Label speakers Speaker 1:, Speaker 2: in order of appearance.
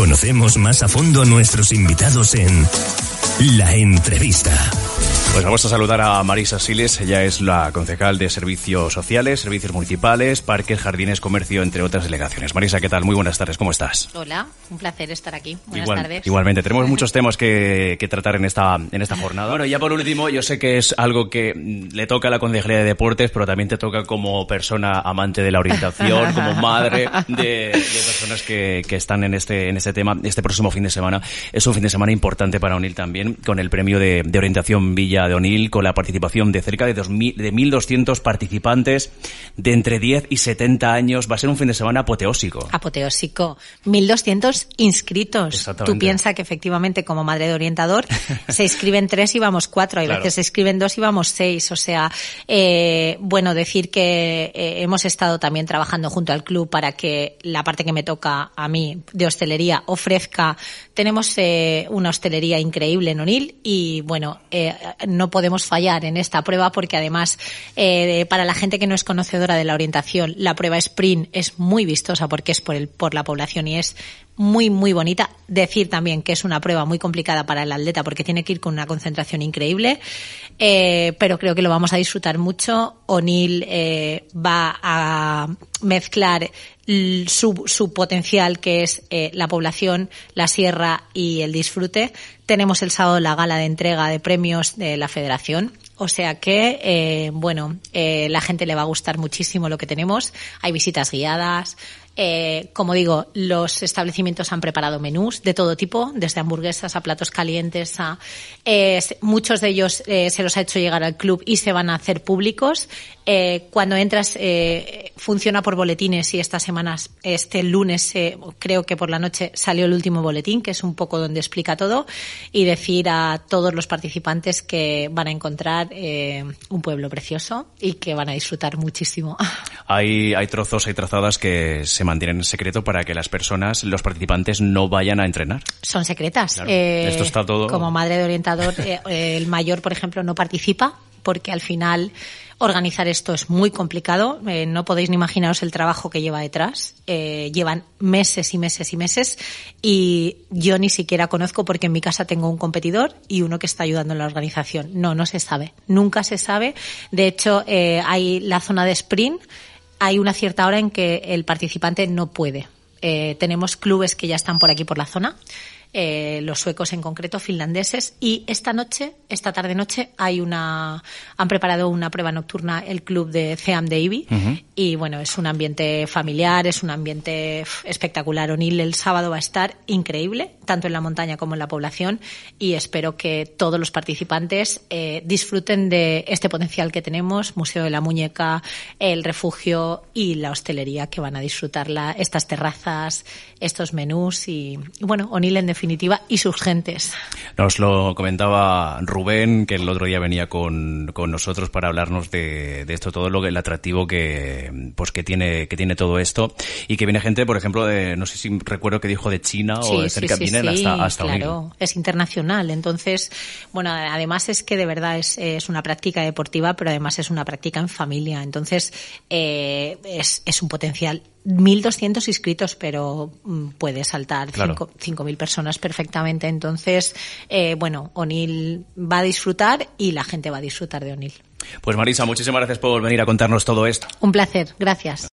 Speaker 1: Conocemos más a fondo a nuestros invitados en
Speaker 2: La Entrevista.
Speaker 1: Pues vamos a saludar a Marisa Siles, ella es la concejal de Servicios Sociales, Servicios Municipales, Parques, Jardines, Comercio, entre otras delegaciones. Marisa, ¿qué tal? Muy buenas tardes, ¿cómo estás?
Speaker 2: Hola, un placer estar aquí. Buenas tardes.
Speaker 1: Igualmente, tenemos muchos temas que, tratar en esta, en esta jornada. Bueno, ya por último, yo sé que es algo que le toca a la Concejalía de Deportes, pero también te toca como persona amante de la orientación, como madre de, personas que, están en este, en este tema. Este próximo fin de semana es un fin de semana importante para unir también con el premio de orientación Villa de O'Neill con la participación de cerca de, 1.200 participantes de entre 10 y 70 años. Va a ser un fin de semana apoteósico.
Speaker 2: Apoteósico. 1.200 inscritos. Tú piensas que efectivamente como madre de orientador se inscriben tres y vamos cuatro. Hay veces se inscriben dos y vamos seis. O sea, eh, bueno, decir que eh, hemos estado también trabajando junto al club para que la parte que me toca a mí de hostelería ofrezca. Tenemos eh, una hostelería increíble en Onil y bueno, eh, no podemos fallar en esta prueba porque además, eh, para la gente que no es conocedora de la orientación, la prueba sprint es muy vistosa porque es por, el, por la población y es muy, muy bonita. Decir también que es una prueba muy complicada para el atleta porque tiene que ir con una concentración increíble eh, pero creo que lo vamos a disfrutar mucho. O'Neill eh, va a mezclar su, su, potencial, que es eh, la población, la sierra y el disfrute. Tenemos el sábado la gala de entrega de premios de la Federación. O sea que, eh, bueno, eh, la gente le va a gustar muchísimo lo que tenemos. Hay visitas guiadas, eh, como digo, los establecimientos han preparado menús de todo tipo, desde hamburguesas a platos calientes a eh, muchos de ellos eh, se los ha hecho llegar al club y se van a hacer públicos. cuando entras funciona por boletines y estas semanas, este lunes creo que por la noche salió el último boletín, que es un poco donde explica todo y decir a todos los participantes que van a encontrar un pueblo precioso y que van a disfrutar muchísimo.
Speaker 1: hay, hay trozos, hay trazadas que se mantienen en secreto para que las personas, los participantes, no vayan a entrenar.
Speaker 2: Son secretas. Eh, esto está todo. Como madre de orientador, eh, eh, el mayor, por ejemplo, no participa porque al final organizar esto es muy complicado. no podéis ni imaginaros el trabajo que lleva detrás. llevan meses y meses y meses y yo ni siquiera conozco porque en mi casa tengo un competidor y uno que está ayudando en la organización. No, no se sabe. Nunca se sabe. De hecho, hay la zona de sprint hay una cierta hora en que el participante no puede. Eh, tenemos clubes que ya están por aquí, por la zona, eh, los suecos en concreto, finlandeses. Y esta noche, esta tarde noche, hay una, han preparado una prueba nocturna el club de Ceam de Y bueno, es un ambiente familiar, es un ambiente espectacular. O'Neill el sábado va a estar increíble, tanto en la montaña como en la población. Y espero que todos los participantes eh, disfruten de este potencial que tenemos, Museo de la Muñeca, el refugio y la hostelería que van a disfrutarla, estas terrazas, estos menús y, bueno, O'Neill en definitiva y sus
Speaker 1: Nos lo comentaba Rubén, que el otro día venía con, nosotros para hablarnos de, esto, todo lo que el atractivo que, pues, que tiene, que tiene todo esto. Y que viene gente, por ejemplo, de, no sé si recuerdo que dijo de China o de cerca sí, sí, hasta, claro.
Speaker 2: Es internacional. Entonces, bueno, además es que de verdad es, una práctica deportiva, pero además es una práctica en familia. Entonces, eh, es, es un potencial 1.200 inscritos, pero mm, puede saltar cinco 5.000 personas perfectamente. Entonces, eh, bueno, O'Neill va a disfrutar y la gente va a disfrutar de O'Neill.
Speaker 1: Pues Marisa, muchísimas gracias por venir a contarnos todo esto.
Speaker 2: Un placer, gracias.